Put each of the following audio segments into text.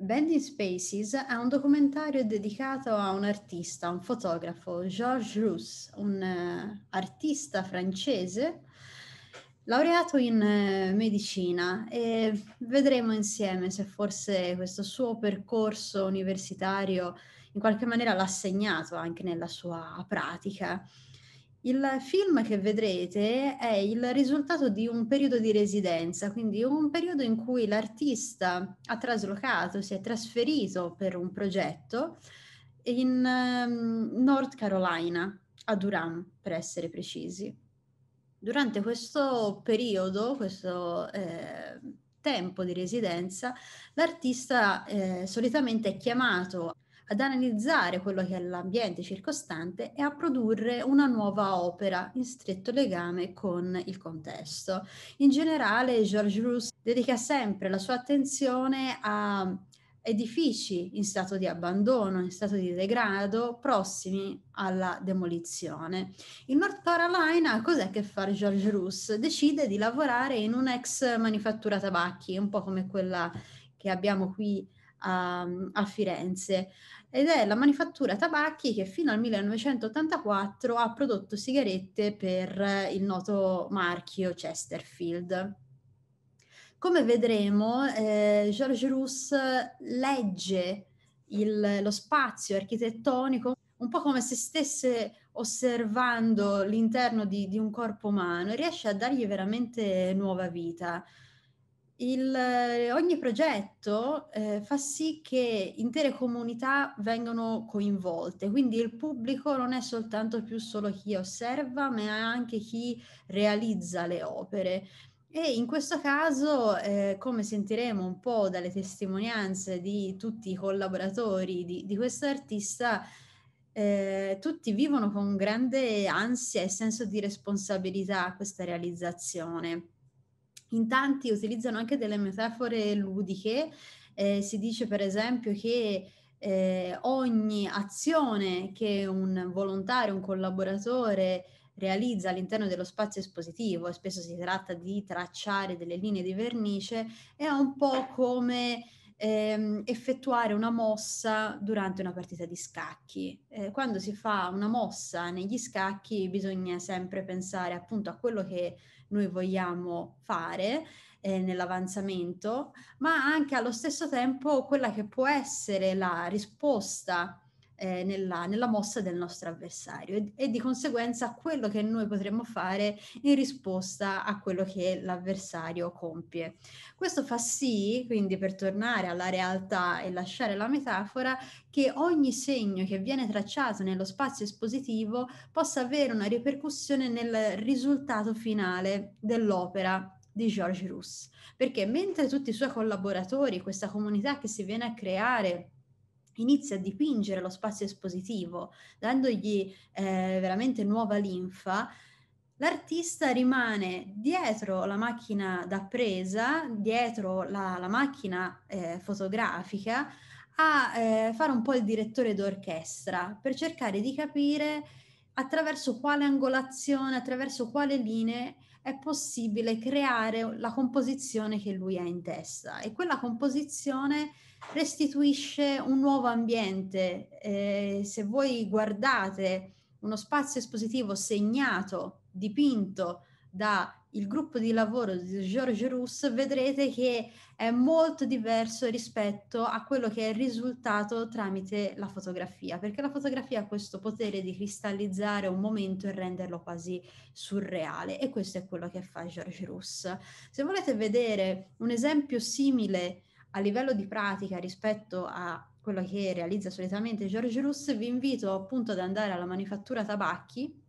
Band in Spaces è un documentario dedicato a un artista, un fotografo, Georges Rousse, un uh, artista francese laureato in uh, medicina e vedremo insieme se forse questo suo percorso universitario in qualche maniera l'ha segnato anche nella sua pratica. Il film che vedrete è il risultato di un periodo di residenza, quindi un periodo in cui l'artista ha traslocato, si è trasferito per un progetto in um, North Carolina, a Durham per essere precisi. Durante questo periodo, questo eh, tempo di residenza, l'artista eh, solitamente è chiamato ad analizzare quello che è l'ambiente circostante e a produrre una nuova opera in stretto legame con il contesto. In generale Georges Rousse dedica sempre la sua attenzione a edifici in stato di abbandono, in stato di degrado, prossimi alla demolizione. In North Carolina, cos'è che fa George Roos? Decide di lavorare in un'ex manifattura tabacchi, un po' come quella che abbiamo qui a, a Firenze ed è la manifattura tabacchi che fino al 1984 ha prodotto sigarette per il noto marchio Chesterfield. Come vedremo, eh, Georges Rousse legge il, lo spazio architettonico un po' come se stesse osservando l'interno di, di un corpo umano e riesce a dargli veramente nuova vita il, eh, ogni progetto eh, fa sì che intere comunità vengano coinvolte, quindi il pubblico non è soltanto più solo chi osserva, ma anche chi realizza le opere. E in questo caso, eh, come sentiremo un po' dalle testimonianze di tutti i collaboratori di, di questo artista, eh, tutti vivono con grande ansia e senso di responsabilità questa realizzazione. In tanti utilizzano anche delle metafore ludiche, eh, si dice per esempio che eh, ogni azione che un volontario, un collaboratore realizza all'interno dello spazio espositivo, e spesso si tratta di tracciare delle linee di vernice, è un po' come ehm, effettuare una mossa durante una partita di scacchi. Eh, quando si fa una mossa negli scacchi bisogna sempre pensare appunto a quello che noi vogliamo fare eh, nell'avanzamento, ma anche allo stesso tempo quella che può essere la risposta eh, nella, nella, mossa del nostro avversario e, e, di conseguenza quello che noi potremmo fare in risposta a quello che l'avversario compie. Questo fa sì, quindi per tornare alla realtà e lasciare la metafora, che ogni segno che viene tracciato nello spazio espositivo possa avere una ripercussione nel risultato finale dell'opera di George Russ, perché mentre tutti i suoi collaboratori, questa comunità che si viene a creare inizia a dipingere lo spazio espositivo, dandogli eh, veramente nuova linfa, l'artista rimane dietro la macchina da presa, dietro la, la macchina eh, fotografica, a eh, fare un po' il direttore d'orchestra per cercare di capire attraverso quale angolazione, attraverso quale linee è possibile creare la composizione che lui ha in testa e quella composizione restituisce un nuovo ambiente. Eh, se voi guardate uno spazio espositivo segnato, dipinto dal gruppo di lavoro di George Russ, vedrete che è molto diverso rispetto a quello che è il risultato tramite la fotografia, perché la fotografia ha questo potere di cristallizzare un momento e renderlo quasi surreale e questo è quello che fa George Russ. Se volete vedere un esempio simile a livello di pratica rispetto a quello che realizza solitamente George Russ, vi invito appunto ad andare alla manifattura tabacchi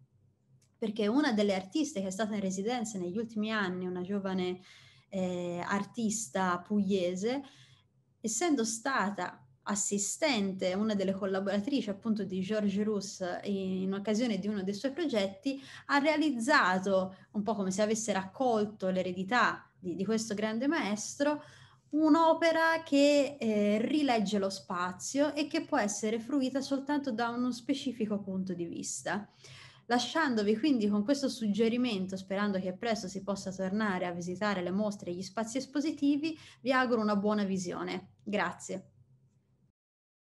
perché una delle artiste che è stata in residenza negli ultimi anni, una giovane eh, artista pugliese, essendo stata assistente, una delle collaboratrici appunto di George Rus in occasione di uno dei suoi progetti, ha realizzato, un po' come se avesse raccolto l'eredità di, di questo grande maestro, un'opera che eh, rilegge lo spazio e che può essere fruita soltanto da uno specifico punto di vista lasciandovi quindi con questo suggerimento, sperando che presto si possa tornare a visitare le mostre e gli spazi espositivi, vi auguro una buona visione. Grazie.